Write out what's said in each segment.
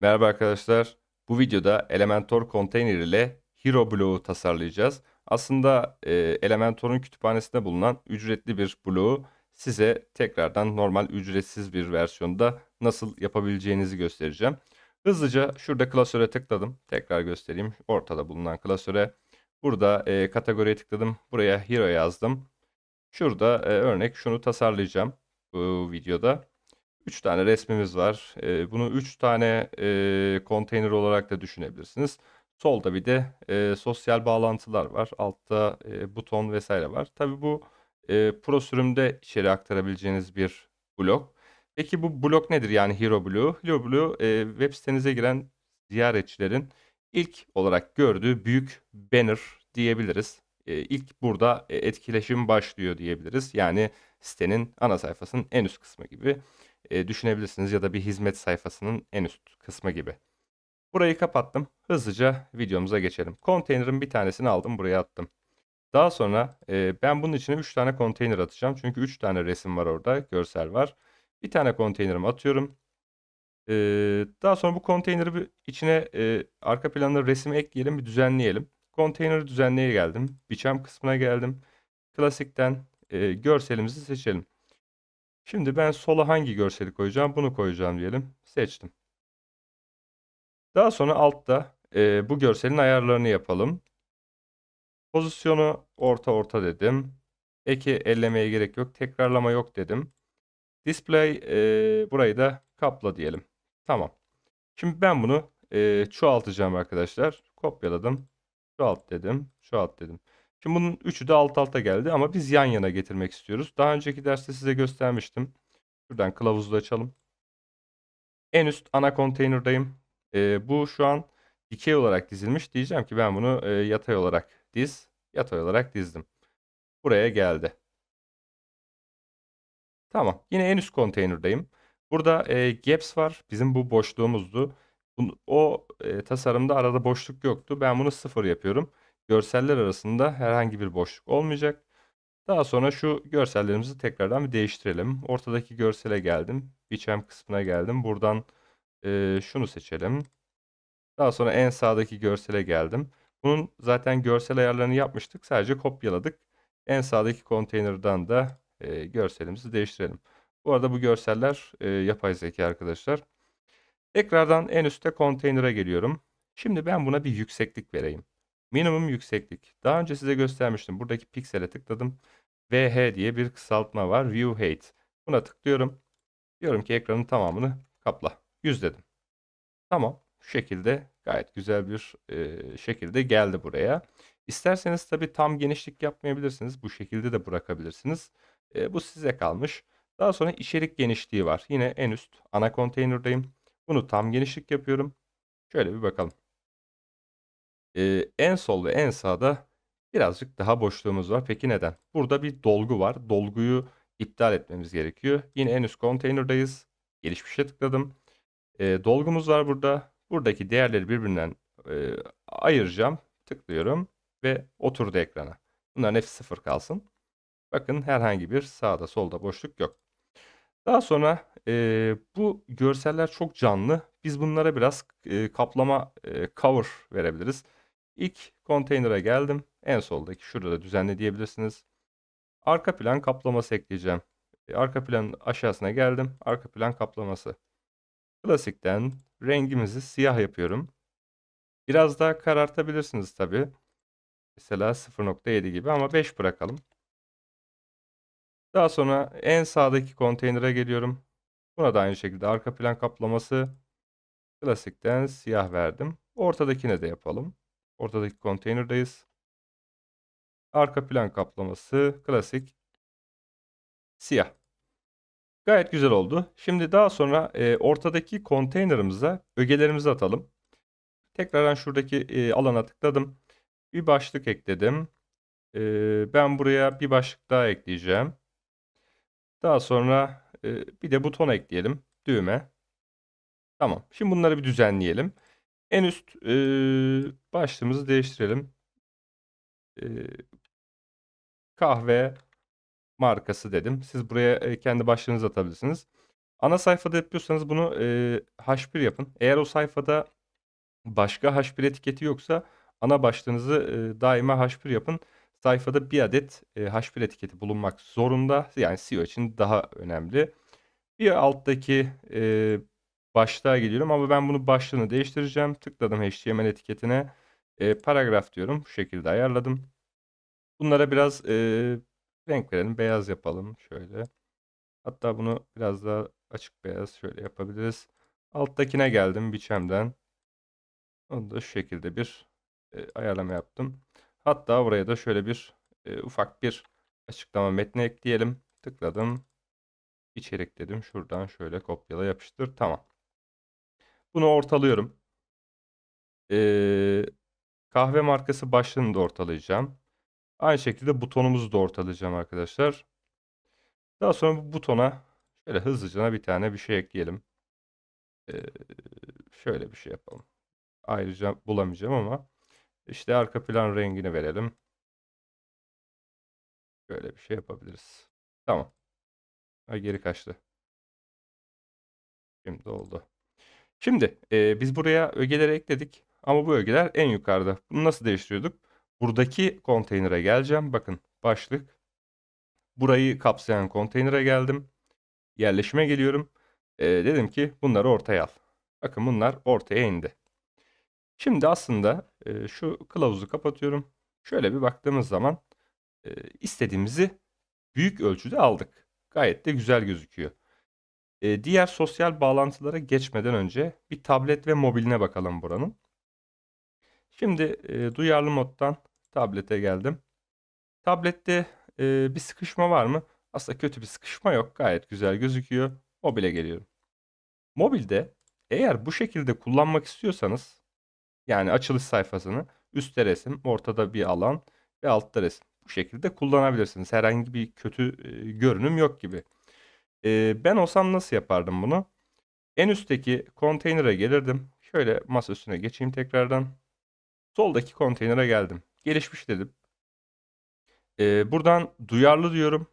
Merhaba arkadaşlar. Bu videoda Elementor Container ile Hero bloğu tasarlayacağız. Aslında e, Elementor'un kütüphanesinde bulunan ücretli bir bloğu size tekrardan normal ücretsiz bir versiyonda nasıl yapabileceğinizi göstereceğim. Hızlıca şurada klasöre tıkladım. Tekrar göstereyim. Ortada bulunan klasöre. Burada e, kategoriye tıkladım. Buraya Hero yazdım. Şurada e, örnek şunu tasarlayacağım bu videoda. 3 tane resmimiz var. E, bunu 3 tane e, konteyner olarak da düşünebilirsiniz. Solda bir de e, sosyal bağlantılar var. Altta e, buton vesaire var. Tabi bu e, pro sürümde içeri aktarabileceğiniz bir blok. Peki bu blok nedir yani Hero Blue? Hero Blue e, web sitenize giren ziyaretçilerin ilk olarak gördüğü büyük banner diyebiliriz. E, ilk burada e, etkileşim başlıyor diyebiliriz. Yani sitenin ana sayfasının en üst kısmı gibi e, düşünebilirsiniz ya da bir hizmet sayfasının en üst kısmı gibi. Burayı kapattım. Hızlıca videomuza geçelim. Konteynerin bir tanesini aldım buraya attım. Daha sonra e, ben bunun içine 3 tane konteyner atacağım. Çünkü 3 tane resim var orada, görsel var. Bir tane konteynerimi atıyorum. E, daha sonra bu konteyneri içine e, arka planına resim ekleyelim, bir düzenleyelim. Konteyneri düzenleye geldim. Biçem kısmına geldim. Klasikten e, görselimizi seçelim. Şimdi ben sola hangi görseli koyacağım? Bunu koyacağım diyelim. Seçtim. Daha sonra altta e, bu görselin ayarlarını yapalım. Pozisyonu orta orta dedim. Eki ellemeye gerek yok. Tekrarlama yok dedim. Display e, burayı da kapla diyelim. Tamam. Şimdi ben bunu e, çoğaltacağım arkadaşlar. Kopyaladım. Çoğalt dedim. Çoğalt dedim. Şimdi bunun üçü de alt alta geldi ama biz yan yana getirmek istiyoruz. Daha önceki derste size göstermiştim. Şuradan kılavuzu da açalım. En üst ana konteynerdayım. E, bu şu an dikey olarak dizilmiş. Diyeceğim ki ben bunu e, yatay olarak diz. Yatay olarak dizdim. Buraya geldi. Tamam. Yine en üst konteynerdayım. Burada e, gaps var. Bizim bu boşluğumuzdu. O e, tasarımda arada boşluk yoktu. Ben bunu sıfır yapıyorum görseller arasında herhangi bir boşluk olmayacak. Daha sonra şu görsellerimizi tekrardan bir değiştirelim. Ortadaki görsele geldim. Biçem kısmına geldim. Buradan e, şunu seçelim. Daha sonra en sağdaki görsele geldim. Bunun zaten görsel ayarlarını yapmıştık. Sadece kopyaladık. En sağdaki konteynerdan da e, görselimizi değiştirelim. Bu arada bu görseller e, yapay zeka arkadaşlar. Tekrardan en üstte konteynere geliyorum. Şimdi ben buna bir yükseklik vereyim. Minimum yükseklik. Daha önce size göstermiştim. Buradaki piksele tıkladım. VH diye bir kısaltma var. View height. Buna tıklıyorum. Diyorum ki ekranın tamamını kapla. 100 dedim. Tamam. Şu şekilde gayet güzel bir e, şekilde geldi buraya. İsterseniz tabi tam genişlik yapmayabilirsiniz. Bu şekilde de bırakabilirsiniz. E, bu size kalmış. Daha sonra içerik genişliği var. Yine en üst ana konteynerdayım. Bunu tam genişlik yapıyorum. Şöyle bir bakalım. Ee, en sol ve en sağda birazcık daha boşluğumuz var. Peki neden? Burada bir dolgu var. Dolguyu iptal etmemiz gerekiyor. Yine en üst konteynerdeyiz. Gelişmişe tıkladım. Ee, dolgumuz var burada. Buradaki değerleri birbirinden e, ayıracağım. Tıklıyorum ve oturdu ekrana. Bunların hepsi sıfır kalsın. Bakın herhangi bir sağda solda boşluk yok. Daha sonra e, bu görseller çok canlı. Biz bunlara biraz e, kaplama e, cover verebiliriz. İlk konteynere geldim. En soldaki şurada düzenle diyebilirsiniz. Arka plan kaplaması ekleyeceğim. E, arka planın aşağısına geldim. Arka plan kaplaması. Klasikten rengimizi siyah yapıyorum. Biraz daha karartabilirsiniz tabi. Mesela 0.7 gibi ama 5 bırakalım. Daha sonra en sağdaki konteynere geliyorum. Buna da aynı şekilde arka plan kaplaması klasikten siyah verdim. Ortadakine de yapalım. Ortadaki konteynerdeyiz. Arka plan kaplaması klasik siyah. Gayet güzel oldu. Şimdi daha sonra e, ortadaki konteynerımıza ögelerimizi atalım. Tekrardan şuradaki e, alana tıkladım. Bir başlık ekledim. E, ben buraya bir başlık daha ekleyeceğim. Daha sonra e, bir de buton ekleyelim. Düğme. Tamam. Şimdi bunları bir düzenleyelim. En üst e, başlığımızı değiştirelim. E, kahve markası dedim. Siz buraya e, kendi başlığınızı atabilirsiniz. Ana sayfada yapıyorsanız bunu e, H1 yapın. Eğer o sayfada başka H1 etiketi yoksa ana başlığınızı e, daima H1 yapın. Sayfada bir adet e, H1 etiketi bulunmak zorunda. Yani SEO için daha önemli. Bir alttaki e, başlığa geliyorum ama ben bunu başlığını değiştireceğim. Tıkladım HTML etiketine. E, paragraf diyorum. Bu şekilde ayarladım. Bunlara biraz e, renk verelim. Beyaz yapalım. Şöyle. Hatta bunu biraz daha açık beyaz şöyle yapabiliriz. Alttakine geldim biçemden. Onu da şu şekilde bir e, ayarlama yaptım. Hatta buraya da şöyle bir e, ufak bir açıklama metni ekleyelim. Tıkladım. İçerik dedim. Şuradan şöyle kopyala yapıştır. Tamam. Bunu ortalıyorum. Ee, kahve markası başlığını da ortalayacağım. Aynı şekilde butonumuzu da ortalayacağım arkadaşlar. Daha sonra bu butona şöyle hızlıca bir tane bir şey ekleyelim. Ee, şöyle bir şey yapalım. Ayrıca bulamayacağım ama işte arka plan rengini verelim. Böyle bir şey yapabiliriz. Tamam. Ha, geri kaçtı. Şimdi oldu. Şimdi e, biz buraya ögeleri ekledik ama bu ögeler en yukarıda. Bunu nasıl değiştiriyorduk? Buradaki konteynere geleceğim. Bakın başlık. Burayı kapsayan konteynere geldim. Yerleşime geliyorum. E, dedim ki bunları ortaya al. Bakın bunlar ortaya indi. Şimdi aslında e, şu kılavuzu kapatıyorum. Şöyle bir baktığımız zaman e, istediğimizi büyük ölçüde aldık. Gayet de güzel gözüküyor. E, diğer sosyal bağlantılara geçmeden önce bir tablet ve mobiline bakalım buranın. Şimdi e, duyarlı moddan tablete geldim. Tablette e, bir sıkışma var mı? Aslında kötü bir sıkışma yok. Gayet güzel gözüküyor. Mobile geliyorum. Mobilde eğer bu şekilde kullanmak istiyorsanız yani açılış sayfasını üstte resim, ortada bir alan ve altta resim. Bu şekilde kullanabilirsiniz. Herhangi bir kötü e, görünüm yok gibi. Ee, ben olsam nasıl yapardım bunu? En üstteki konteynere gelirdim. Şöyle masa üstüne geçeyim tekrardan. Soldaki konteynere geldim. Gelişmiş dedim. Ee, buradan duyarlı diyorum.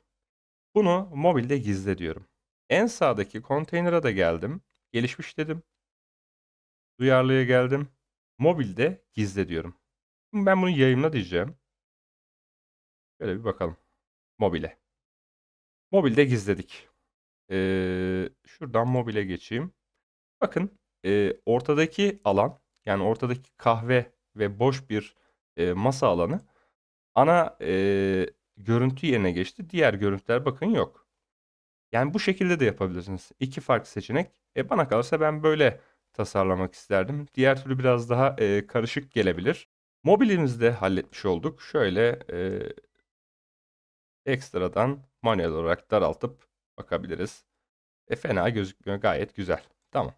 Bunu mobilde gizle diyorum. En sağdaki konteynere de geldim. Gelişmiş dedim. Duyarlıya geldim. Mobilde gizle diyorum. ben bunu yayınla diyeceğim. Şöyle bir bakalım. Mobile. Mobilde gizledik. Eee, şuradan mobile geçeyim. Bakın, eee, ortadaki alan, yani ortadaki kahve ve boş bir, eee, masa alanı ana, eee, görüntü yerine geçti. Diğer görüntüler bakın yok. Yani bu şekilde de yapabilirsiniz. İki farklı seçenek. E, bana kalırsa ben böyle tasarlamak isterdim. Diğer türlü biraz daha, eee, karışık gelebilir. Mobilimizi de halletmiş olduk. Şöyle, eee, ekstradan manuel olarak daraltıp bakabiliriz. E fena gözükmüyor. Gayet güzel. Tamam.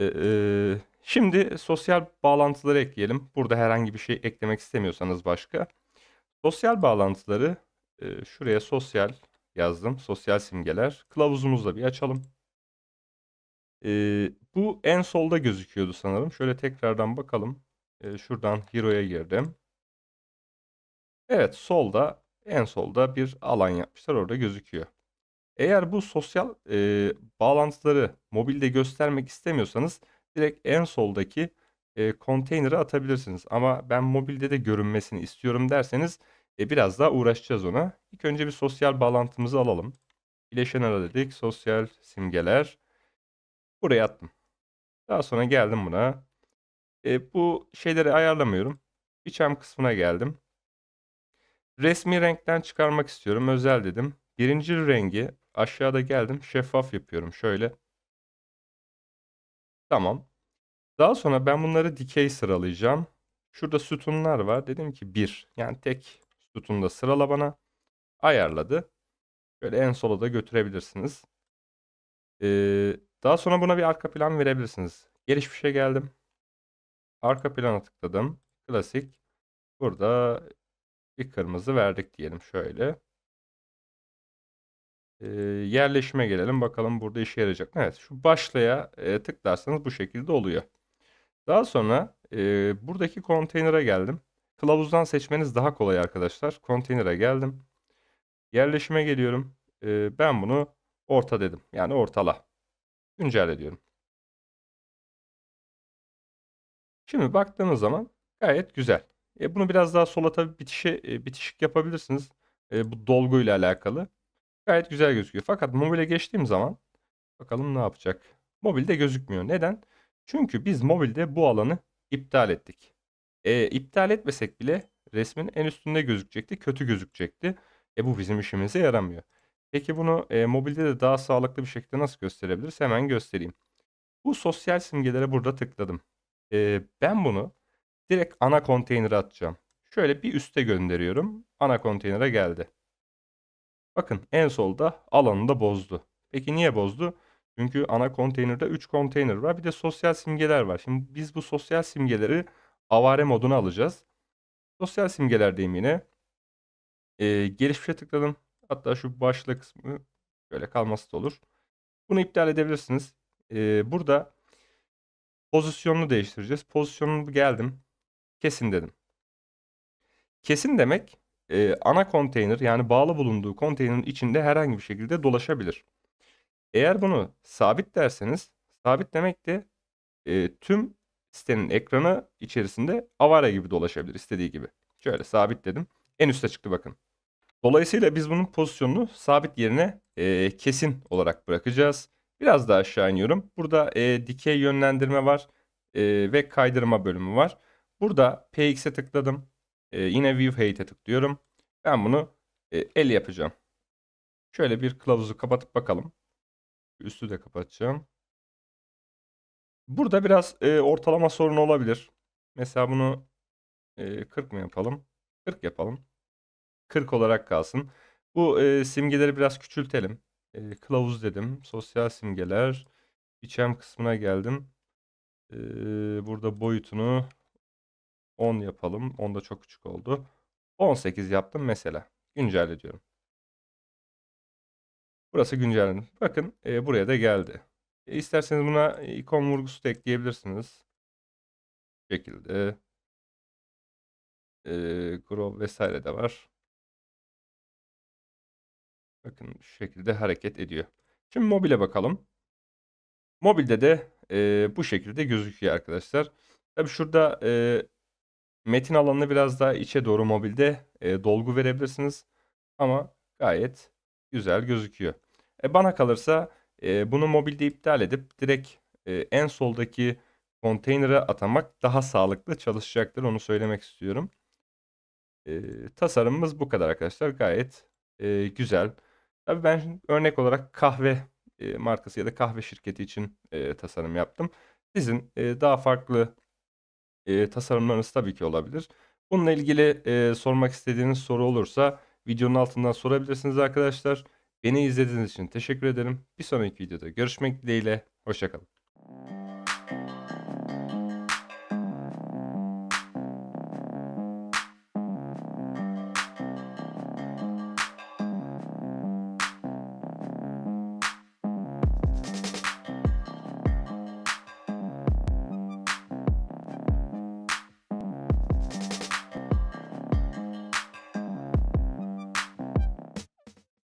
Ee, şimdi sosyal bağlantıları ekleyelim. Burada herhangi bir şey eklemek istemiyorsanız başka. Sosyal bağlantıları e, şuraya sosyal yazdım. Sosyal simgeler. Kılavuzumuzla bir açalım. Ee, bu en solda gözüküyordu sanırım. Şöyle tekrardan bakalım. Ee, şuradan Hero'ya girdim. Evet solda en solda bir alan yapmışlar orada gözüküyor. Eğer bu sosyal e, bağlantıları mobilde göstermek istemiyorsanız direkt en soldaki e, konteynere atabilirsiniz. Ama ben mobilde de görünmesini istiyorum derseniz e, biraz daha uğraşacağız ona. İlk önce bir sosyal bağlantımızı alalım. İleşen ara dedik. Sosyal simgeler. Buraya attım. Daha sonra geldim buna. E, bu şeyleri ayarlamıyorum. İçem kısmına geldim. Resmi renkten çıkarmak istiyorum. Özel dedim. Birinci rengi aşağıda geldim. Şeffaf yapıyorum. Şöyle. Tamam. Daha sonra ben bunları dikey sıralayacağım. Şurada sütunlar var. Dedim ki 1. Yani tek sütunda sırala bana. Ayarladı. Böyle en sola da götürebilirsiniz. Ee, daha sonra buna bir arka plan verebilirsiniz. Gelişmişe geldim. Arka plana tıkladım. Klasik. Burada bir kırmızı verdik diyelim şöyle. E, yerleşime gelelim bakalım burada işe yarayacak. Evet şu başlaya e, tıklarsanız bu şekilde oluyor. Daha sonra e, buradaki konteynere geldim. Kılavuzdan seçmeniz daha kolay arkadaşlar. Konteynere geldim. Yerleşime geliyorum. E, ben bunu orta dedim. Yani ortala. Güncel ediyorum. Şimdi baktığımız zaman gayet güzel. E, bunu biraz daha sola tabii bitişe, e, bitişik yapabilirsiniz. E, bu dolgu ile alakalı. Gayet güzel gözüküyor. Fakat mobile geçtiğim zaman bakalım ne yapacak. Mobilde gözükmüyor. Neden? Çünkü biz mobilde bu alanı iptal ettik. E, iptal etmesek bile resmin en üstünde gözükecekti. Kötü gözükecekti. E bu bizim işimize yaramıyor. Peki bunu e, mobilde de daha sağlıklı bir şekilde nasıl gösterebiliriz? Hemen göstereyim. Bu sosyal simgelere burada tıkladım. E, ben bunu direkt ana konteynere atacağım. Şöyle bir üste gönderiyorum. Ana konteynere geldi. Bakın en solda alanını da bozdu. Peki niye bozdu? Çünkü ana konteynerde 3 konteyner var. Bir de sosyal simgeler var. Şimdi biz bu sosyal simgeleri avare moduna alacağız. Sosyal simgelerdeyim yine. Ee, gelişmişe tıkladım. Hatta şu başlık kısmı şöyle kalması da olur. Bunu iptal edebilirsiniz. Ee, burada pozisyonunu değiştireceğiz. Pozisyonunu geldim. Kesin dedim. Kesin demek e, ana konteyner yani bağlı bulunduğu konteynerin içinde herhangi bir şekilde dolaşabilir. Eğer bunu sabit derseniz sabit demek de e, tüm sitenin ekranı içerisinde avara gibi dolaşabilir istediği gibi. Şöyle sabit dedim. En üste çıktı bakın. Dolayısıyla biz bunun pozisyonunu sabit yerine e, kesin olarak bırakacağız. Biraz daha aşağı iniyorum. Burada e, dikey yönlendirme var e, ve kaydırma bölümü var. Burada px'e tıkladım. Ee, yine view height'e tıklıyorum. Ben bunu e, el yapacağım. Şöyle bir kılavuzu kapatıp bakalım. Üstü de kapatacağım. Burada biraz e, ortalama sorunu olabilir. Mesela bunu e, 40 mı yapalım? 40 yapalım. 40 olarak kalsın. Bu e, simgeleri biraz küçültelim. E, kılavuz dedim. Sosyal simgeler. İçem kısmına geldim. E, burada boyutunu 10 yapalım. 10 da çok küçük oldu. 18 yaptım mesela. Güncelle diyorum. Burası güncelledim. Bakın e, buraya da geldi. E, isterseniz buna e, ikon vurgusu da ekleyebilirsiniz. Bu şekilde. E, grow vesaire de var. Bakın şu şekilde hareket ediyor. Şimdi mobile bakalım. Mobilde de e, bu şekilde gözüküyor arkadaşlar. Tabi şurada e, Metin alanını biraz daha içe doğru mobilde e, dolgu verebilirsiniz. Ama gayet güzel gözüküyor. E, bana kalırsa e, bunu mobilde iptal edip direkt e, en soldaki konteynere atamak daha sağlıklı çalışacaktır. Onu söylemek istiyorum. E, tasarımımız bu kadar arkadaşlar. Gayet e, güzel. Tabii ben örnek olarak kahve e, markası ya da kahve şirketi için e, tasarım yaptım. Sizin e, daha farklı Eee, tasarımlarınız tabii ki olabilir. Bununla ilgili, eee, sormak istediğiniz soru olursa videonun altından sorabilirsiniz arkadaşlar. Beni izlediğiniz için teşekkür ederim. Bir sonraki videoda görüşmek dileğiyle, Hoşçakalın.